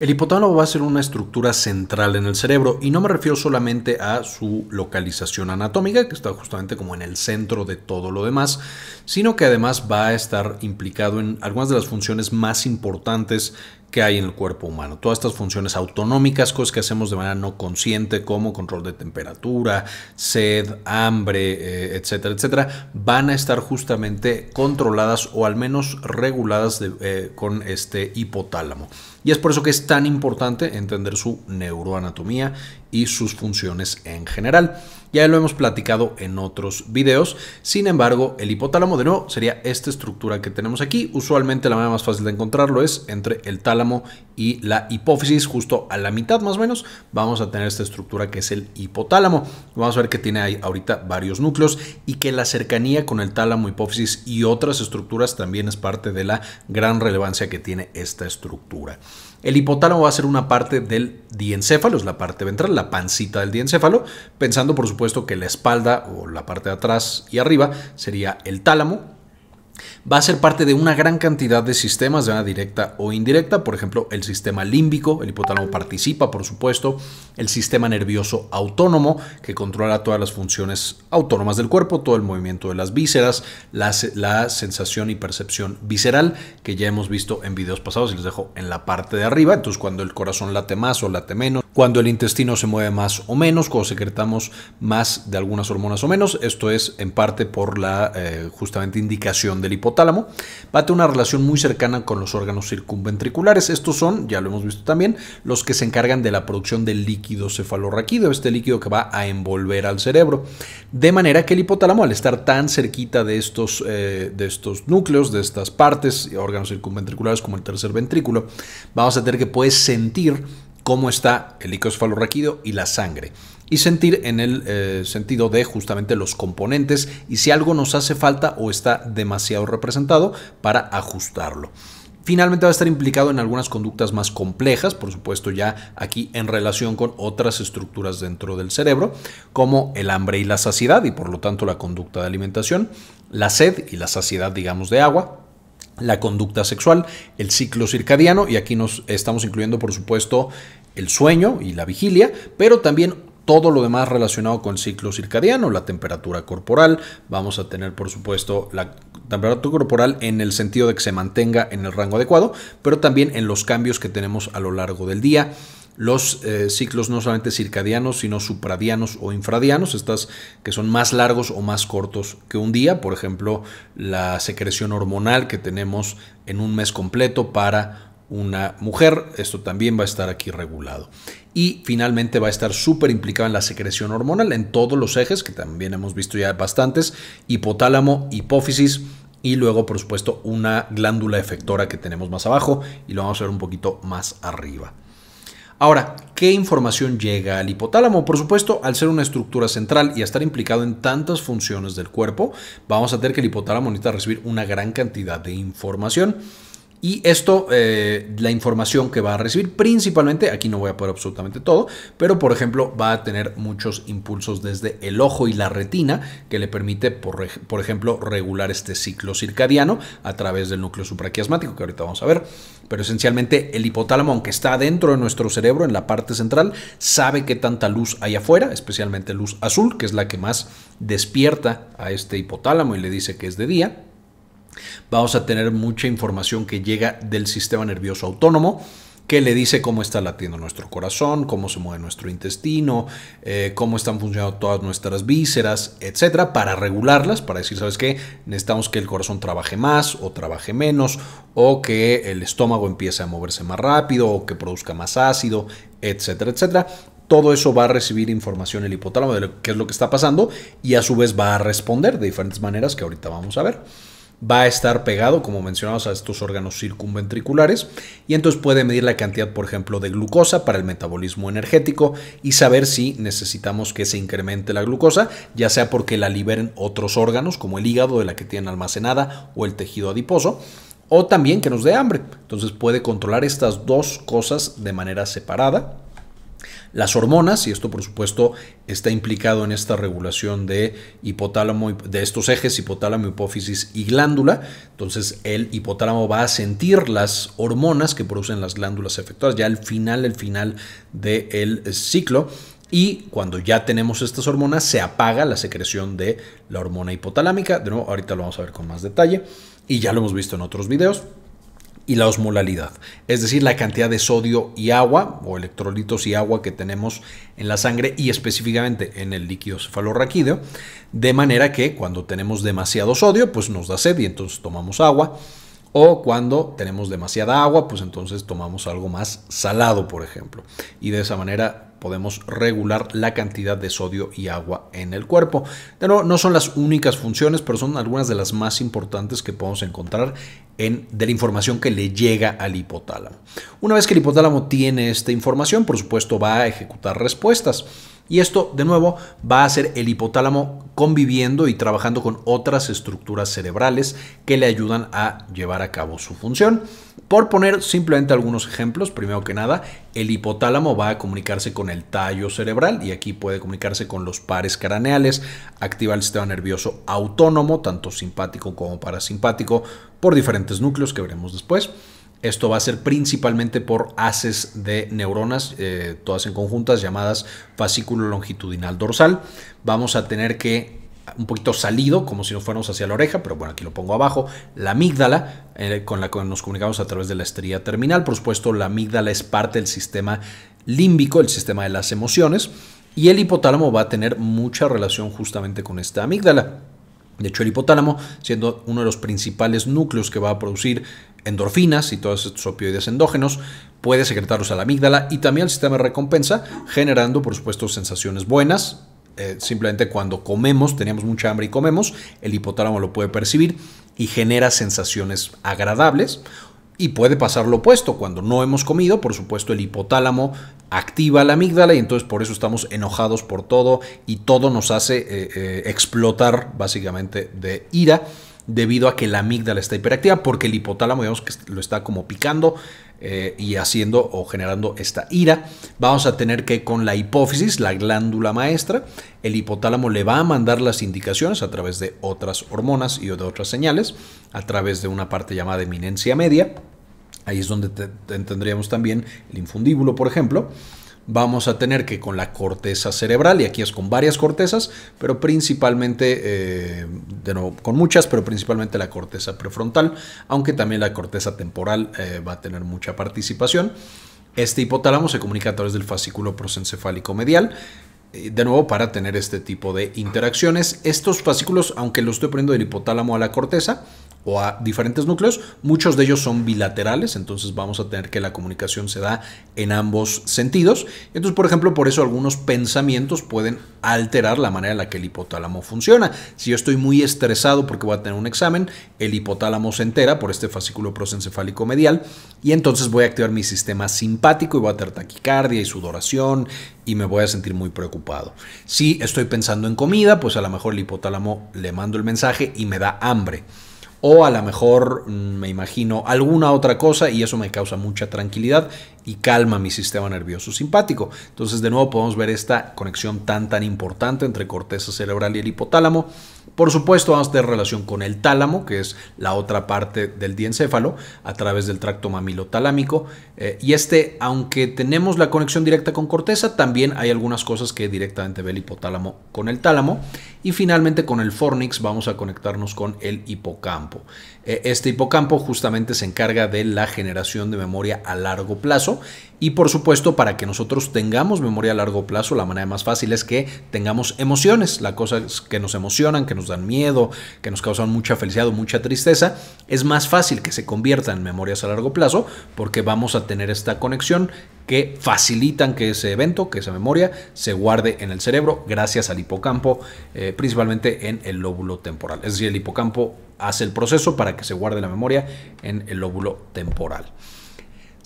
El hipotálamo va a ser una estructura central en el cerebro y no me refiero solamente a su localización anatómica, que está justamente como en el centro de todo lo demás, sino que además va a estar implicado en algunas de las funciones más importantes que hay en el cuerpo humano. Todas estas funciones autonómicas, cosas que hacemos de manera no consciente, como control de temperatura, sed, hambre, eh, etcétera, etcétera, van a estar justamente controladas o al menos reguladas eh, con este hipotálamo. Y es por eso que es tan importante entender su neuroanatomía y sus funciones en general. Ya lo hemos platicado en otros videos. Sin embargo, el hipotálamo de nuevo sería esta estructura que tenemos aquí. Usualmente la manera más fácil de encontrarlo es entre el tálamo y la hipófisis, justo a la mitad más o menos. Vamos a tener esta estructura que es el hipotálamo. Vamos a ver que tiene ahí ahorita varios núcleos y que la cercanía con el tálamo, hipófisis y otras estructuras también es parte de la gran relevancia que tiene esta estructura. El hipotálamo va a ser una parte del diencéfalo, es la parte ventral, la pancita del diencéfalo, pensando por supuesto que la espalda o la parte de atrás y arriba sería el tálamo, va a ser parte de una gran cantidad de sistemas de manera directa o indirecta, por ejemplo, el sistema límbico, el hipotálamo participa, por supuesto, el sistema nervioso autónomo, que controla todas las funciones autónomas del cuerpo, todo el movimiento de las vísceras, la, sensación y percepción visceral, que ya hemos visto en videos pasados y les dejo en la parte de arriba, entonces cuando el corazón late más o late menos, cuando el intestino se mueve más o menos, cuando secretamos más de algunas hormonas o menos, esto es en parte por la eh, justamente indicación del hipotálamo hipotálamo, va a tener una relación muy cercana con los órganos circunventriculares. Estos son, ya lo hemos visto también, los que se encargan de la producción del líquido cefalorraquídeo, este líquido que va a envolver al cerebro. De manera que el hipotálamo, al estar tan cerquita de estos, eh, de estos núcleos, de estas partes, órganos circunventriculares como el tercer ventrículo, vamos a tener que puedes sentir cómo está el icosfalorraquídeo y la sangre. Y sentir en el eh, sentido de justamente los componentes y si algo nos hace falta o está demasiado representado para ajustarlo. Finalmente va a estar implicado en algunas conductas más complejas, por supuesto ya aquí en relación con otras estructuras dentro del cerebro, como el hambre y la saciedad y por lo tanto la conducta de alimentación, la sed y la saciedad digamos de agua, la conducta sexual, el ciclo circadiano y aquí nos estamos incluyendo por supuesto el sueño y la vigilia, pero también todo lo demás relacionado con el ciclo circadiano, la temperatura corporal, vamos a tener por supuesto la temperatura corporal en el sentido de que se mantenga en el rango adecuado, pero también en los cambios que tenemos a lo largo del día. Los eh, ciclos no solamente circadianos, sino supradianos o infradianos, estas que son más largos o más cortos que un día, por ejemplo, la secreción hormonal que tenemos en un mes completo para una mujer. Esto también va a estar aquí regulado. Y finalmente va a estar súper implicado en la secreción hormonal, en todos los ejes, que también hemos visto ya bastantes, hipotálamo, hipófisis, y luego, por supuesto, una glándula efectora que tenemos más abajo y lo vamos a ver un poquito más arriba. Ahora, ¿qué información llega al hipotálamo? Por supuesto, al ser una estructura central y estar implicado en tantas funciones del cuerpo, vamos a tener que el hipotálamo necesita recibir una gran cantidad de información. Y esto, eh, la información que va a recibir, principalmente, aquí no voy a poner absolutamente todo, pero por ejemplo va a tener muchos impulsos desde el ojo y la retina que le permite, por, ejemplo, regular este ciclo circadiano a través del núcleo supraquiasmático, que ahorita vamos a ver. Pero esencialmente el hipotálamo, aunque está dentro de nuestro cerebro, en la parte central, sabe que tanta luz hay afuera, especialmente luz azul, que es la que más despierta a este hipotálamo y le dice que es de día Vamos a tener mucha información que llega del sistema nervioso autónomo que le dice cómo está latiendo nuestro corazón, cómo se mueve nuestro intestino, eh, cómo están funcionando todas nuestras vísceras, etcétera, para regularlas, para decir, ¿sabes qué? Necesitamos que el corazón trabaje más o trabaje menos, o que el estómago empiece a moverse más rápido, o que produzca más ácido, etcétera, etcétera. Todo eso va a recibir información el hipotálamo de qué es lo que está pasando y a su vez va a responder de diferentes maneras que ahorita vamos a ver va a estar pegado, como mencionamos, a estos órganos circunventriculares y entonces puede medir la cantidad, por ejemplo, de glucosa para el metabolismo energético y saber si necesitamos que se incremente la glucosa, ya sea porque la liberen otros órganos, como el hígado de la que tienen almacenada o el tejido adiposo, o también que nos dé hambre. Entonces puede controlar estas dos cosas de manera separada las hormonas, y esto por supuesto está implicado en esta regulación de hipotálamo, de estos ejes hipotálamo, hipófisis y glándula. Entonces el hipotálamo va a sentir las hormonas que producen las glándulas efectoras, ya al final, el final del eh, ciclo. Y cuando ya tenemos estas hormonas, se apaga la secreción de la hormona hipotalámica. De nuevo, ahorita lo vamos a ver con más detalle y ya lo hemos visto en otros videos y la osmolalidad, es decir, la cantidad de sodio y agua o electrolitos y agua que tenemos en la sangre y específicamente en el líquido cefalorraquídeo, de manera que cuando tenemos demasiado sodio, pues nos da sed y entonces tomamos agua, o cuando tenemos demasiada agua, pues entonces tomamos algo más salado, por ejemplo, y de esa manera podemos regular la cantidad de sodio y agua en el cuerpo. De nuevo, no son las únicas funciones, pero son algunas de las más importantes que podemos encontrar en, de la información que le llega al hipotálamo. Una vez que el hipotálamo tiene esta información, por supuesto, va a ejecutar respuestas. Y esto, de nuevo, va a ser el hipotálamo conviviendo y trabajando con otras estructuras cerebrales que le ayudan a llevar a cabo su función. Por poner simplemente algunos ejemplos, primero que nada, el hipotálamo va a comunicarse con el tallo cerebral y aquí puede comunicarse con los pares craneales, activa el sistema nervioso autónomo, tanto simpático como parasimpático, por diferentes núcleos que veremos después. Esto va a ser principalmente por haces de neuronas, eh, todas en conjuntas, llamadas fascículo longitudinal dorsal. Vamos a tener que un poquito salido, como si nos fuéramos hacia la oreja, pero bueno, aquí lo pongo abajo. La amígdala, eh, con la que nos comunicamos a través de la estrella terminal. Por supuesto, la amígdala es parte del sistema límbico, el sistema de las emociones. Y el hipotálamo va a tener mucha relación justamente con esta amígdala. De hecho, el hipotálamo, siendo uno de los principales núcleos que va a producir endorfinas y todos estos opioides endógenos, puede secretarlos a la amígdala y también al sistema de recompensa, generando, por supuesto, sensaciones buenas, eh, simplemente cuando comemos, teníamos mucha hambre y comemos, el hipotálamo lo puede percibir y genera sensaciones agradables. Y puede pasar lo opuesto, cuando no hemos comido, por supuesto el hipotálamo activa la amígdala y entonces por eso estamos enojados por todo y todo nos hace eh, eh, explotar básicamente de ira debido a que la amígdala está hiperactiva, porque el hipotálamo, que lo está como picando eh, y haciendo o generando esta ira. Vamos a tener que con la hipófisis, la glándula maestra, el hipotálamo le va a mandar las indicaciones a través de otras hormonas y de otras señales, a través de una parte llamada eminencia media. Ahí es donde tendríamos también el infundíbulo, por ejemplo vamos a tener que con la corteza cerebral, y aquí es con varias cortezas, pero principalmente, eh, de nuevo, con muchas, pero principalmente la corteza prefrontal, aunque también la corteza temporal eh, va a tener mucha participación. Este hipotálamo se comunica a través del fascículo prosencefálico medial, eh, de nuevo para tener este tipo de interacciones. Estos fascículos, aunque los estoy poniendo del hipotálamo a la corteza, o a diferentes núcleos. Muchos de ellos son bilaterales, entonces vamos a tener que la comunicación se da en ambos sentidos. Entonces, por ejemplo, por eso algunos pensamientos pueden alterar la manera en la que el hipotálamo funciona. Si yo estoy muy estresado porque voy a tener un examen, el hipotálamo se entera por este fascículo prosencefálico medial y entonces voy a activar mi sistema simpático y voy a tener taquicardia y sudoración y me voy a sentir muy preocupado. Si estoy pensando en comida, pues a lo mejor el hipotálamo le mando el mensaje y me da hambre o a lo mejor, mm, me imagino, alguna otra cosa y eso me causa mucha tranquilidad y calma mi sistema nervioso simpático. Entonces, de nuevo, podemos ver esta conexión tan, tan importante entre corteza cerebral y el hipotálamo. Por supuesto, vamos a tener relación con el tálamo, que es la otra parte del diencéfalo, a través del tracto mamilotalámico. Eh, y este, aunque tenemos la conexión directa con corteza, también hay algunas cosas que directamente ve el hipotálamo con el tálamo. Y finalmente, con el fornix, vamos a conectarnos con el hipocampo. Eh, este hipocampo justamente se encarga de la generación de memoria a largo plazo y por supuesto, para que nosotros tengamos memoria a largo plazo, la manera más fácil es que tengamos emociones, las cosas que nos emocionan, que nos dan miedo, que nos causan mucha felicidad o mucha tristeza, es más fácil que se conviertan en memorias a largo plazo porque vamos a tener esta conexión que facilitan que ese evento, que esa memoria, se guarde en el cerebro gracias al hipocampo, eh, principalmente en el lóbulo temporal. Es decir, el hipocampo hace el proceso para que se guarde la memoria en el lóbulo temporal.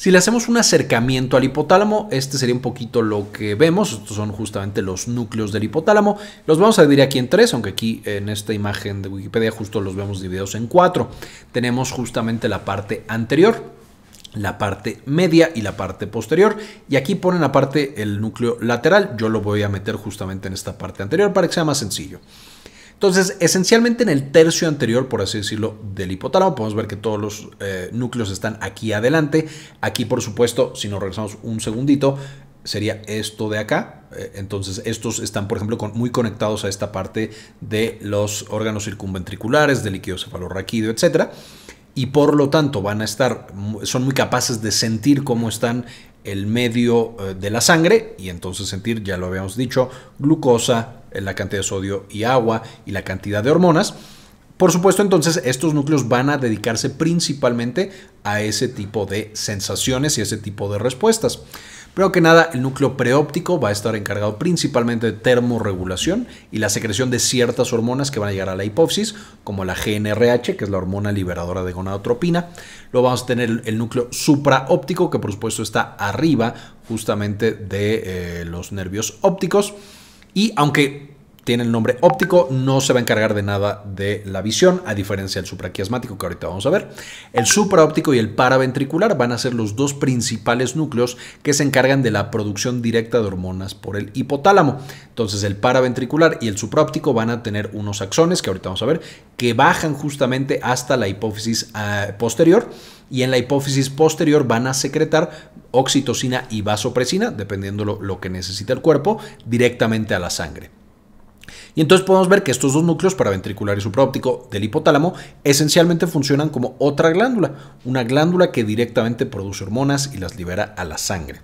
Si le hacemos un acercamiento al hipotálamo, este sería un poquito lo que vemos. Estos son justamente los núcleos del hipotálamo. Los vamos a dividir aquí en tres, aunque aquí en esta imagen de Wikipedia justo los vemos divididos en cuatro. Tenemos justamente la parte anterior, la parte media y la parte posterior. Y aquí ponen aparte el núcleo lateral. Yo lo voy a meter justamente en esta parte anterior para que sea más sencillo. Entonces, esencialmente en el tercio anterior, por así decirlo, del hipotálamo, podemos ver que todos los eh, núcleos están aquí adelante. Aquí, por supuesto, si nos regresamos un segundito, sería esto de acá. Eh, entonces, estos están, por ejemplo, muy conectados a esta parte de los órganos circunventriculares, del líquido cefalorraquídeo, etc. Y por lo tanto, van a estar, son muy capaces de sentir cómo están el medio eh, de la sangre y entonces sentir, ya lo habíamos dicho, glucosa, la cantidad de sodio y agua y la cantidad de hormonas. Por supuesto, entonces estos núcleos van a dedicarse principalmente a ese tipo de sensaciones y ese tipo de respuestas. Pero que nada, el núcleo preóptico va a estar encargado principalmente de termorregulación y la secreción de ciertas hormonas que van a llegar a la hipófisis, como la GNRH, que es la hormona liberadora de gonadotropina. Luego vamos a tener el núcleo supraóptico, que por supuesto está arriba justamente de eh, los nervios ópticos. Y aunque tiene el nombre óptico, no se va a encargar de nada de la visión, a diferencia del supraquiasmático que ahorita vamos a ver. El supraóptico y el paraventricular van a ser los dos principales núcleos que se encargan de la producción directa de hormonas por el hipotálamo. Entonces el paraventricular y el supraóptico van a tener unos axones que ahorita vamos a ver que bajan justamente hasta la hipófisis eh, posterior y en la hipófisis posterior van a secretar oxitocina y vasopresina, dependiendo lo, lo que necesita el cuerpo, directamente a la sangre. Y entonces podemos ver que estos dos núcleos paraventricular y supraóptico del hipotálamo esencialmente funcionan como otra glándula, una glándula que directamente produce hormonas y las libera a la sangre.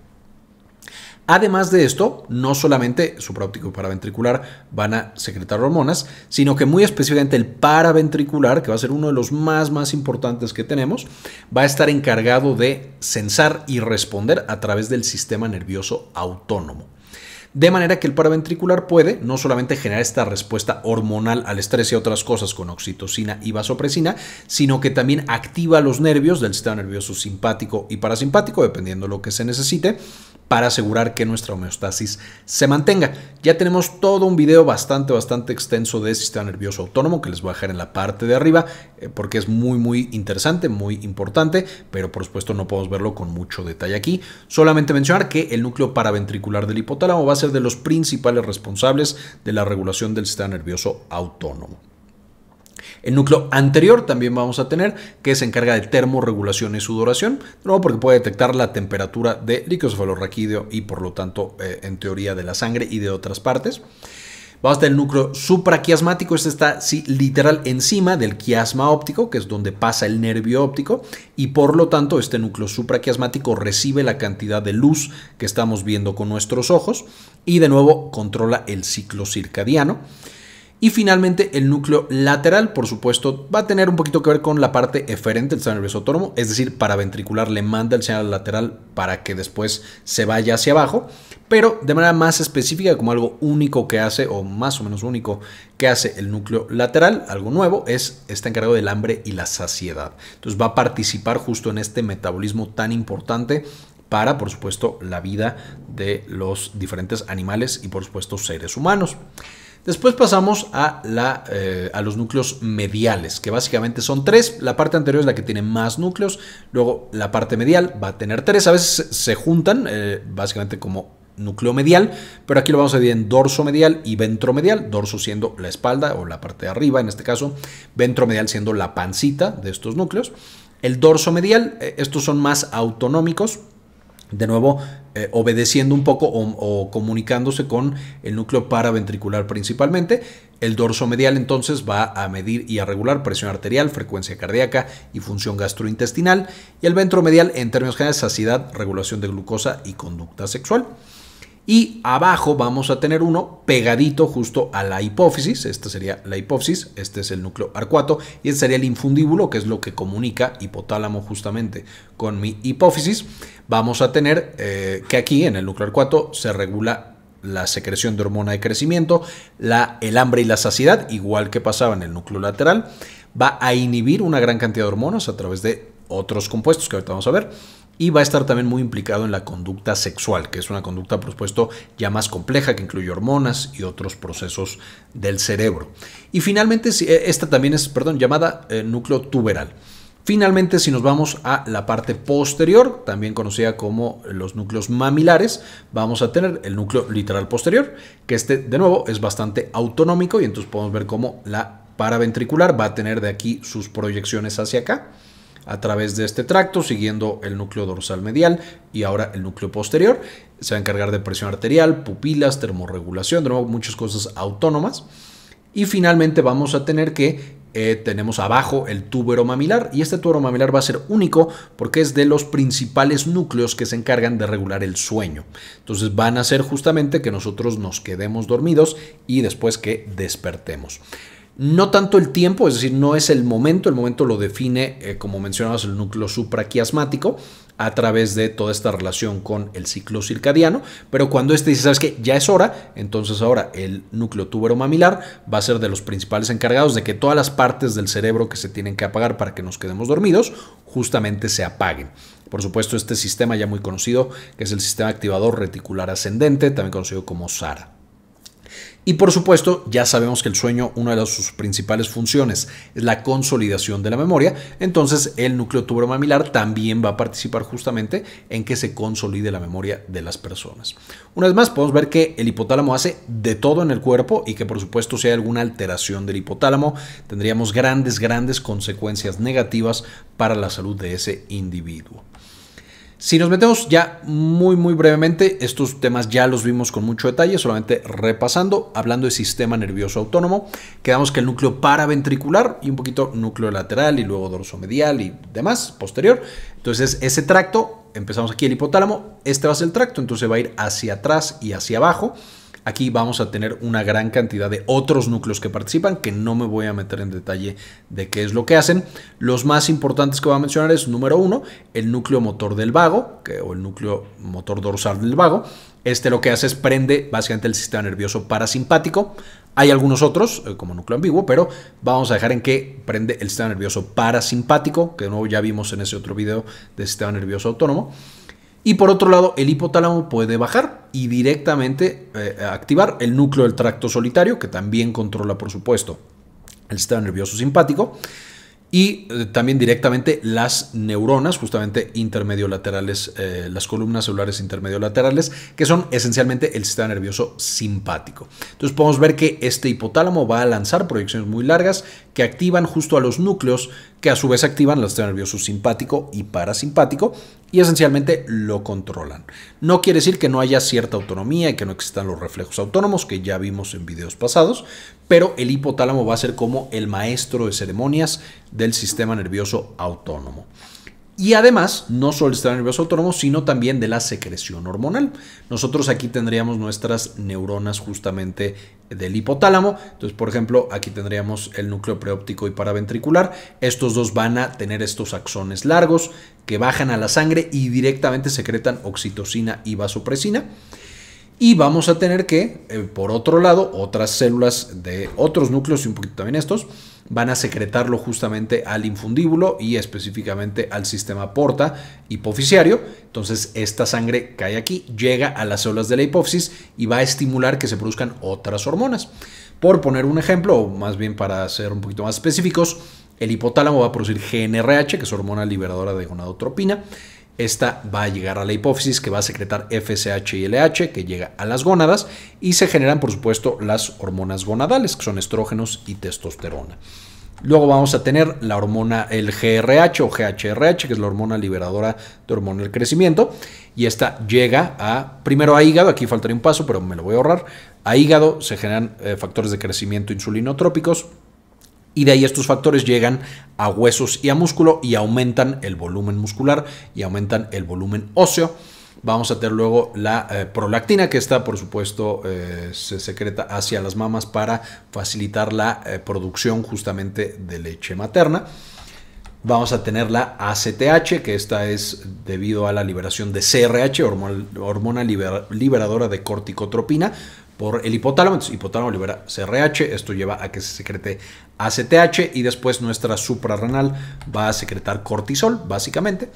Además de esto, no solamente supraóptico y paraventricular van a secretar hormonas, sino que muy específicamente el paraventricular, que va a ser uno de los más más importantes que tenemos, va a estar encargado de sensar y responder a través del sistema nervioso autónomo de manera que el paraventricular puede no solamente generar esta respuesta hormonal al estrés y a otras cosas con oxitocina y vasopresina, sino que también activa los nervios del sistema nervioso simpático y parasimpático, dependiendo de lo que se necesite, para asegurar que nuestra homeostasis se mantenga. Ya tenemos todo un video bastante, bastante extenso de sistema nervioso autónomo que les voy a dejar en la parte de arriba eh, porque es muy, muy interesante, muy importante, pero por supuesto no podemos verlo con mucho detalle aquí. Solamente mencionar que el núcleo paraventricular del hipotálamo va a ser de los principales responsables de la regulación del sistema nervioso autónomo. El núcleo anterior también vamos a tener, que se encarga de termorregulación y sudoración, nuevo porque puede detectar la temperatura de cefalorraquídeo y por lo tanto, eh, en teoría, de la sangre y de otras partes. Vamos a tener el núcleo supraquiasmático, este está sí, literal encima del quiasma óptico, que es donde pasa el nervio óptico, y por lo tanto este núcleo supraquiasmático recibe la cantidad de luz que estamos viendo con nuestros ojos y de nuevo controla el ciclo circadiano. Y finalmente el núcleo lateral, por supuesto, va a tener un poquito que ver con la parte eferente del sistema nervioso autónomo, es decir, para ventricular le manda el señal lateral para que después se vaya hacia abajo, pero de manera más específica, como algo único que hace, o más o menos único que hace el núcleo lateral, algo nuevo, es está encargado del hambre y la saciedad. Entonces va a participar justo en este metabolismo tan importante para, por supuesto, la vida de los diferentes animales y, por supuesto, seres humanos. Después pasamos a, la, eh, a los núcleos mediales, que básicamente son tres. La parte anterior es la que tiene más núcleos, luego la parte medial va a tener tres. A veces se juntan, eh, básicamente como núcleo medial, pero aquí lo vamos a dividir en dorso medial y ventromedial, dorso siendo la espalda o la parte de arriba en este caso, ventromedial siendo la pancita de estos núcleos. El dorso medial, eh, estos son más autonómicos, de nuevo, eh, obedeciendo un poco o, comunicándose con el núcleo paraventricular principalmente. El dorso medial entonces va a medir y a regular presión arterial, frecuencia cardíaca y función gastrointestinal. Y el ventromedial, en términos generales, saciedad, regulación de glucosa y conducta sexual y abajo vamos a tener uno pegadito justo a la hipófisis, esta sería la hipófisis, este es el núcleo arcuato y este sería el infundíbulo que es lo que comunica hipotálamo justamente con mi hipófisis. Vamos a tener eh, que aquí en el núcleo arcuato se regula la secreción de hormona de crecimiento, la, el hambre y la saciedad, igual que pasaba en el núcleo lateral, va a inhibir una gran cantidad de hormonas a través de otros compuestos que ahorita vamos a ver y va a estar también muy implicado en la conducta sexual, que es una conducta, por supuesto, ya más compleja, que incluye hormonas y otros procesos del cerebro. Y finalmente, eh, esta también es, perdón, llamada eh, núcleo tuberal. Finalmente, si nos vamos a la parte posterior, también conocida como los núcleos mamilares, vamos a tener el núcleo literal posterior, que este de nuevo es bastante autonómico y entonces podemos ver cómo la paraventricular va a tener de aquí sus proyecciones hacia acá a través de este tracto, siguiendo el núcleo dorsal medial y ahora el núcleo posterior. Se va a encargar de presión arterial, pupilas, termorregulación, de nuevo muchas cosas autónomas. Y finalmente vamos a tener que eh, tenemos abajo el túbero mamilar y este túbero mamilar va a ser único porque es de los principales núcleos que se encargan de regular el sueño. Entonces van a ser justamente que nosotros nos quedemos dormidos y después que despertemos. No tanto el tiempo, es decir, no es el momento, el momento lo define, eh, como mencionabas, el núcleo supraquiasmático a través de toda esta relación con el ciclo circadiano, pero cuando este dice, sabes que ya es hora, entonces ahora el núcleo mamilar va a ser de los principales encargados de que todas las partes del cerebro que se tienen que apagar para que nos quedemos dormidos, justamente se apaguen. Por supuesto, este sistema ya muy conocido, que es el sistema activador reticular ascendente, también conocido como SARA. Y por supuesto, ya sabemos que el sueño, una de sus principales funciones es la consolidación de la memoria, entonces el núcleo tuberomamilar también va a participar justamente en que se consolide la memoria de las personas. Una vez más, podemos ver que el hipotálamo hace de todo en el cuerpo y que por supuesto si hay alguna alteración del hipotálamo, tendríamos grandes, grandes consecuencias negativas para la salud de ese individuo. Si nos metemos ya muy muy brevemente, estos temas ya los vimos con mucho detalle, solamente repasando, hablando de sistema nervioso autónomo, quedamos que el núcleo paraventricular y un poquito núcleo lateral y luego dorso medial y demás posterior. Entonces ese tracto, empezamos aquí el hipotálamo, este va a ser el tracto, entonces va a ir hacia atrás y hacia abajo. Aquí vamos a tener una gran cantidad de otros núcleos que participan, que no me voy a meter en detalle de qué es lo que hacen. Los más importantes que voy a mencionar es, número uno, el núcleo motor del vago, que, o el núcleo motor dorsal del vago. Este lo que hace es prende básicamente el sistema nervioso parasimpático. Hay algunos otros, eh, como núcleo ambiguo, pero vamos a dejar en que prende el sistema nervioso parasimpático, que de nuevo ya vimos en ese otro video del sistema nervioso autónomo. Y por otro lado, el hipotálamo puede bajar y directamente eh, activar el núcleo del tracto solitario, que también controla, por supuesto, el sistema nervioso simpático. Y eh, también directamente las neuronas, justamente intermediolaterales, eh, las columnas celulares intermediolaterales, que son esencialmente el sistema nervioso simpático. Entonces podemos ver que este hipotálamo va a lanzar proyecciones muy largas que activan justo a los núcleos que a su vez activan el sistema nervioso simpático y parasimpático y esencialmente lo controlan. No quiere decir que no haya cierta autonomía y que no existan los reflejos autónomos que ya vimos en videos pasados, pero el hipotálamo va a ser como el maestro de ceremonias del sistema nervioso autónomo. Y además, no solo el sistema nervioso autónomo, sino también de la secreción hormonal. Nosotros aquí tendríamos nuestras neuronas justamente del hipotálamo. Entonces, por ejemplo, aquí tendríamos el núcleo preóptico y paraventricular. Estos dos van a tener estos axones largos que bajan a la sangre y directamente secretan oxitocina y vasopresina. Y vamos a tener que, eh, por otro lado, otras células de otros núcleos, y un poquito también estos, van a secretarlo justamente al infundíbulo y específicamente al sistema porta hipoficiario. Entonces esta sangre cae aquí, llega a las células de la hipófisis y va a estimular que se produzcan otras hormonas. Por poner un ejemplo, o más bien para ser un poquito más específicos, el hipotálamo va a producir GNRH, que es hormona liberadora de gonadotropina. Esta va a llegar a la hipófisis que va a secretar FSH y LH que llega a las gónadas y se generan por supuesto las hormonas gonadales que son estrógenos y testosterona. Luego vamos a tener la hormona, el GRH o GHRH, que es la hormona liberadora de hormona del crecimiento. Y esta llega a, primero a hígado, aquí faltaría un paso, pero me lo voy a ahorrar. A hígado se generan eh, factores de crecimiento insulinotrópicos, y de ahí estos factores llegan a huesos y a músculo y aumentan el volumen muscular y aumentan el volumen óseo. Vamos a tener luego la eh, prolactina, que está, por supuesto, eh, se secreta hacia las mamas para facilitar la eh, producción justamente de leche materna. Vamos a tener la ACTH, que esta es debido a la liberación de CRH, hormona, liberadora de corticotropina, por el hipotálamo. hipotálamo libera CRH, esto lleva a que se secrete ACTH y después nuestra suprarrenal va a secretar cortisol, básicamente.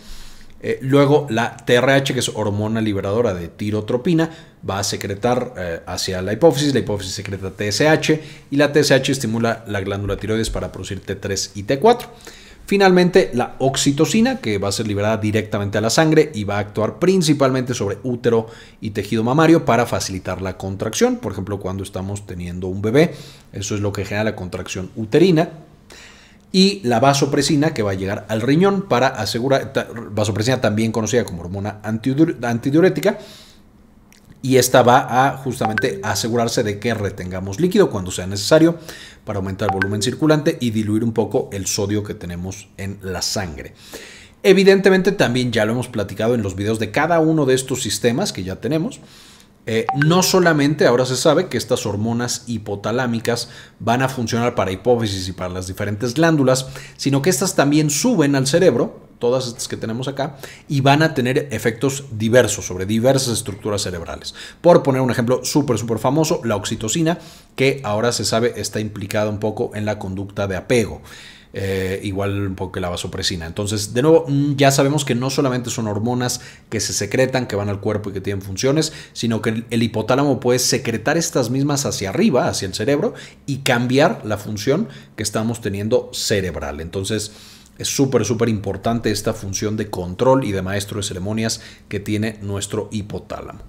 Eh, luego la TRH, que es hormona liberadora de tirotropina, va a secretar eh, hacia la hipófisis, la hipófisis secreta TSH y la TSH estimula la glándula tiroides para producir T3 y T4. Finalmente, la oxitocina, que va a ser liberada directamente a la sangre y va a actuar principalmente sobre útero y tejido mamario para facilitar la contracción. Por ejemplo, cuando estamos teniendo un bebé, eso es lo que genera la contracción uterina. Y la vasopresina, que va a llegar al riñón para asegurar, vasopresina también conocida como hormona antidiurética, y esta va a justamente asegurarse de que retengamos líquido cuando sea necesario para aumentar el volumen circulante y diluir un poco el sodio que tenemos en la sangre. Evidentemente también ya lo hemos platicado en los videos de cada uno de estos sistemas que ya tenemos. Eh, no solamente ahora se sabe que estas hormonas hipotalámicas van a funcionar para hipófisis y para las diferentes glándulas, sino que estas también suben al cerebro todas estas que tenemos acá, y van a tener efectos diversos sobre diversas estructuras cerebrales. Por poner un ejemplo súper, súper famoso, la oxitocina, que ahora se sabe está implicada un poco en la conducta de apego. Eh, igual un poco que la vasopresina. Entonces, de nuevo, mm, ya sabemos que no solamente son hormonas que se secretan, que van al cuerpo y que tienen funciones, sino que el hipotálamo puede secretar estas mismas hacia arriba, hacia el cerebro, y cambiar la función que estamos teniendo cerebral. Entonces, es súper, súper importante esta función de control y de maestro de ceremonias que tiene nuestro hipotálamo.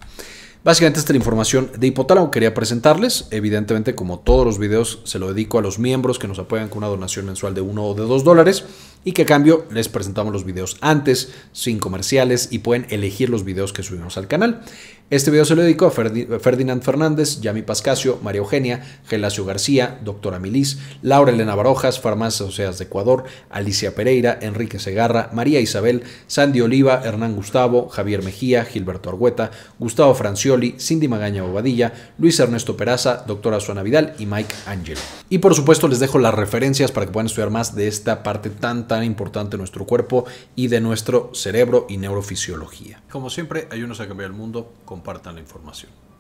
Básicamente esta es la información de hipotálamo que quería presentarles. Evidentemente, como todos los videos, se lo dedico a los miembros que nos apoyan con una donación mensual de 1 o de 2 dólares y que a cambio les presentamos los videos antes, sin comerciales y pueden elegir los videos que subimos al canal. Este video se lo dedico a Ferdinand Fernández, Yami Pascasio, María Eugenia, Gelacio García, Doctora Milis, Laura Elena Barojas, Farmacias Oseas de Ecuador, Alicia Pereira, Enrique Segarra, María Isabel, Sandy Oliva, Hernán Gustavo, Javier Mejía, Gilberto Argüeta, Gustavo Francioli, Cindy Magaña Bobadilla, Luis Ernesto Peraza, Doctora Suana Vidal y Mike Ángel. Y por supuesto les dejo las referencias para que puedan estudiar más de esta parte tanta tan importante de nuestro cuerpo y de nuestro cerebro y neurofisiología. Como siempre, ayúdenos a cambiar el mundo, compartan la información.